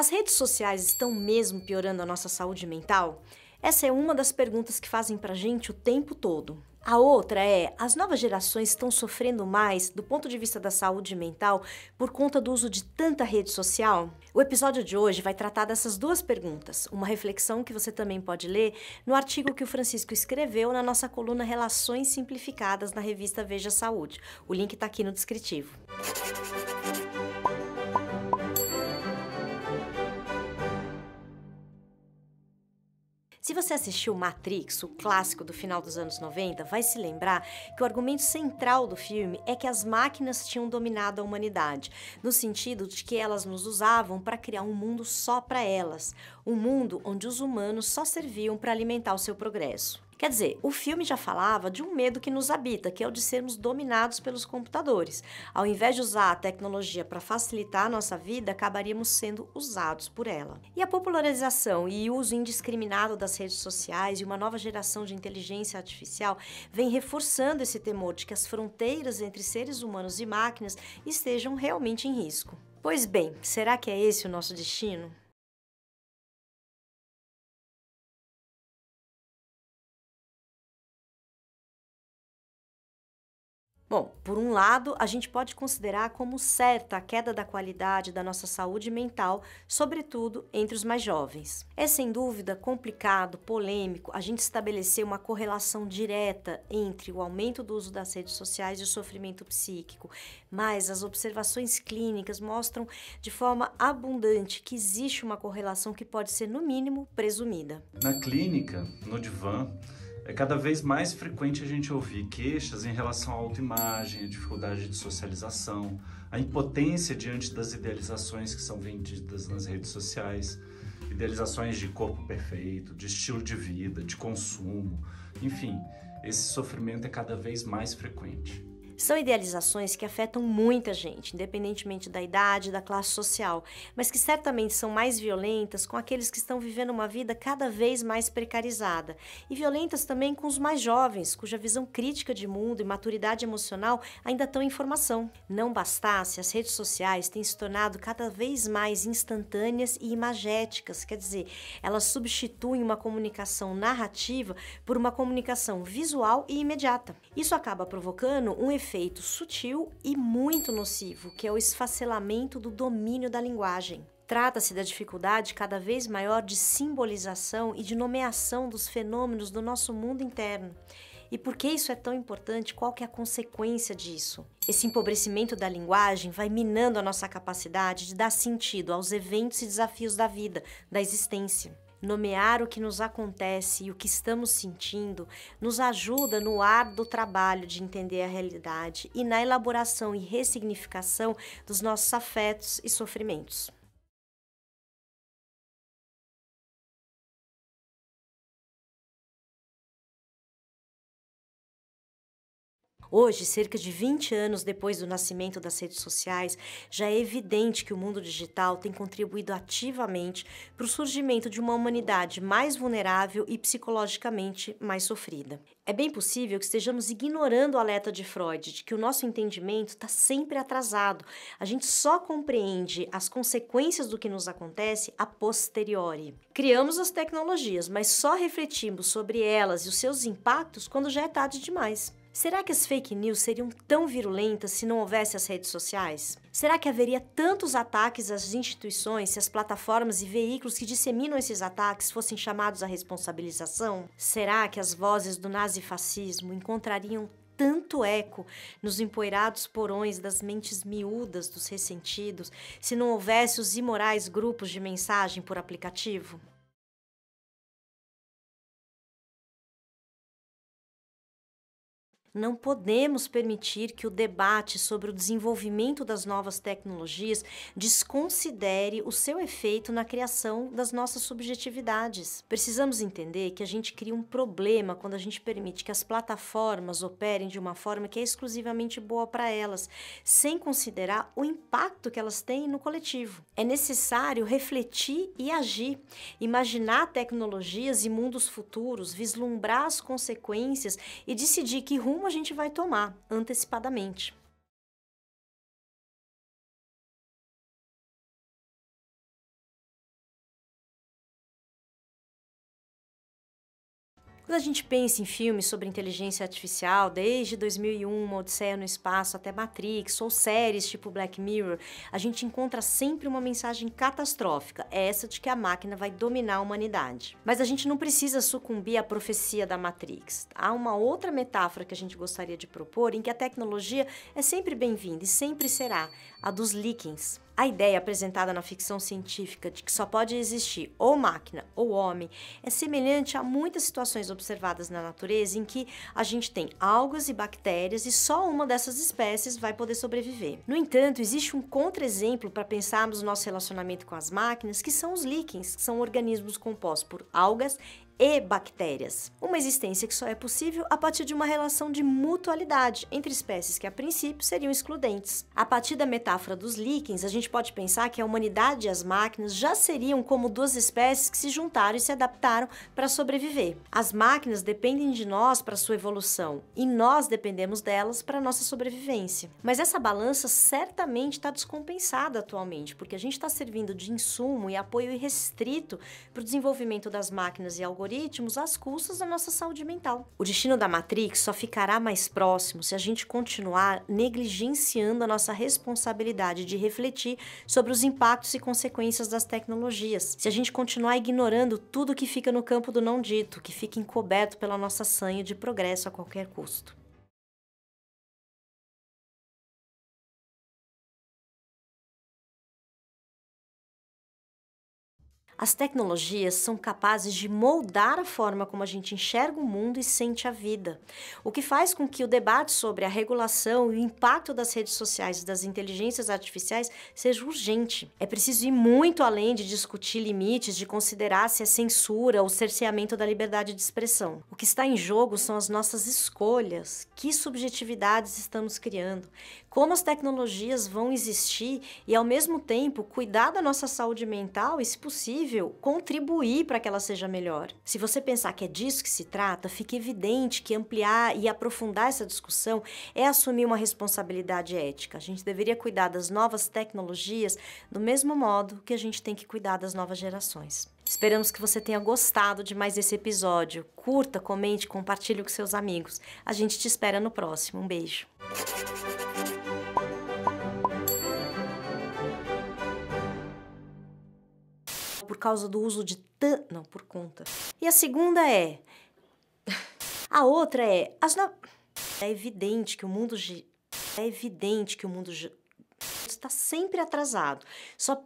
As redes sociais estão mesmo piorando a nossa saúde mental? Essa é uma das perguntas que fazem pra gente o tempo todo. A outra é: as novas gerações estão sofrendo mais do ponto de vista da saúde mental por conta do uso de tanta rede social? O episódio de hoje vai tratar dessas duas perguntas, uma reflexão que você também pode ler no artigo que o Francisco escreveu na nossa coluna Relações Simplificadas na revista Veja Saúde. O link está aqui no descritivo. Se você assistiu Matrix, o clássico do final dos anos 90, vai se lembrar que o argumento central do filme é que as máquinas tinham dominado a humanidade, no sentido de que elas nos usavam para criar um mundo só para elas, um mundo onde os humanos só serviam para alimentar o seu progresso. Quer dizer, o filme já falava de um medo que nos habita, que é o de sermos dominados pelos computadores. Ao invés de usar a tecnologia para facilitar a nossa vida, acabaríamos sendo usados por ela. E a popularização e uso indiscriminado das redes sociais e uma nova geração de inteligência artificial vem reforçando esse temor de que as fronteiras entre seres humanos e máquinas estejam realmente em risco. Pois bem, será que é esse o nosso destino? Bom, por um lado, a gente pode considerar como certa a queda da qualidade da nossa saúde mental, sobretudo entre os mais jovens. É sem dúvida complicado, polêmico, a gente estabelecer uma correlação direta entre o aumento do uso das redes sociais e o sofrimento psíquico, mas as observações clínicas mostram de forma abundante que existe uma correlação que pode ser, no mínimo, presumida. Na clínica, no divã, é cada vez mais frequente a gente ouvir queixas em relação à autoimagem, à dificuldade de socialização, à impotência diante das idealizações que são vendidas nas redes sociais, idealizações de corpo perfeito, de estilo de vida, de consumo, enfim, esse sofrimento é cada vez mais frequente. São idealizações que afetam muita gente, independentemente da idade, da classe social, mas que certamente são mais violentas com aqueles que estão vivendo uma vida cada vez mais precarizada e violentas também com os mais jovens, cuja visão crítica de mundo e maturidade emocional ainda estão em formação. Não bastasse, as redes sociais têm se tornado cada vez mais instantâneas e imagéticas, quer dizer, elas substituem uma comunicação narrativa por uma comunicação visual e imediata. Isso acaba provocando um efeito efeito sutil e muito nocivo, que é o esfacelamento do domínio da linguagem. Trata-se da dificuldade cada vez maior de simbolização e de nomeação dos fenômenos do nosso mundo interno. E por que isso é tão importante? Qual que é a consequência disso? Esse empobrecimento da linguagem vai minando a nossa capacidade de dar sentido aos eventos e desafios da vida, da existência. Nomear o que nos acontece e o que estamos sentindo nos ajuda no árduo trabalho de entender a realidade e na elaboração e ressignificação dos nossos afetos e sofrimentos. Hoje, cerca de 20 anos depois do nascimento das redes sociais, já é evidente que o mundo digital tem contribuído ativamente para o surgimento de uma humanidade mais vulnerável e psicologicamente mais sofrida. É bem possível que estejamos ignorando o alerta de Freud de que o nosso entendimento está sempre atrasado. A gente só compreende as consequências do que nos acontece a posteriori. Criamos as tecnologias, mas só refletimos sobre elas e os seus impactos quando já é tarde demais. Será que as fake news seriam tão virulentas se não houvesse as redes sociais? Será que haveria tantos ataques às instituições se as plataformas e veículos que disseminam esses ataques fossem chamados à responsabilização? Será que as vozes do nazifascismo encontrariam tanto eco nos empoeirados porões das mentes miúdas dos ressentidos se não houvesse os imorais grupos de mensagem por aplicativo? Não podemos permitir que o debate sobre o desenvolvimento das novas tecnologias desconsidere o seu efeito na criação das nossas subjetividades. Precisamos entender que a gente cria um problema quando a gente permite que as plataformas operem de uma forma que é exclusivamente boa para elas, sem considerar o impacto que elas têm no coletivo. É necessário refletir e agir, imaginar tecnologias e mundos futuros, vislumbrar as consequências e decidir que rumo rumo a gente vai tomar antecipadamente. Quando a gente pensa em filmes sobre inteligência artificial, desde 2001, Odisseia no Espaço, até Matrix, ou séries tipo Black Mirror, a gente encontra sempre uma mensagem catastrófica, essa de que a máquina vai dominar a humanidade. Mas a gente não precisa sucumbir à profecia da Matrix. Há uma outra metáfora que a gente gostaria de propor, em que a tecnologia é sempre bem-vinda e sempre será, a dos líquens. A ideia apresentada na ficção científica de que só pode existir ou máquina ou homem é semelhante a muitas situações observadas na natureza em que a gente tem algas e bactérias e só uma dessas espécies vai poder sobreviver. No entanto, existe um contra-exemplo para pensarmos nosso relacionamento com as máquinas, que são os líquens, que são organismos compostos por algas e bactérias. Uma existência que só é possível a partir de uma relação de mutualidade entre espécies que a princípio seriam excludentes. A partir da metáfora dos líquens, a gente gente pode pensar que a humanidade e as máquinas já seriam como duas espécies que se juntaram e se adaptaram para sobreviver. As máquinas dependem de nós para sua evolução e nós dependemos delas para nossa sobrevivência. Mas essa balança certamente está descompensada atualmente, porque a gente está servindo de insumo e apoio irrestrito para o desenvolvimento das máquinas e algoritmos às custas da nossa saúde mental. O destino da Matrix só ficará mais próximo se a gente continuar negligenciando a nossa responsabilidade de refletir refletir sobre os impactos e consequências das tecnologias. Se a gente continuar ignorando tudo que fica no campo do não dito, que fica encoberto pela nossa sanha de progresso a qualquer custo. As tecnologias são capazes de moldar a forma como a gente enxerga o mundo e sente a vida, o que faz com que o debate sobre a regulação e o impacto das redes sociais e das inteligências artificiais seja urgente. É preciso ir muito além de discutir limites, de considerar se é censura ou cerceamento da liberdade de expressão. O que está em jogo são as nossas escolhas, que subjetividades estamos criando, como as tecnologias vão existir e, ao mesmo tempo, cuidar da nossa saúde mental e, se possível, possível contribuir para que ela seja melhor. Se você pensar que é disso que se trata, fica evidente que ampliar e aprofundar essa discussão é assumir uma responsabilidade ética. A gente deveria cuidar das novas tecnologias do mesmo modo que a gente tem que cuidar das novas gerações. Esperamos que você tenha gostado de mais esse episódio. Curta, comente, compartilhe com seus amigos. A gente te espera no próximo. Um beijo. por causa do uso de tan... não, por conta. E a segunda é... A outra é... As no... É evidente que o mundo... É evidente que o mundo está sempre atrasado. Só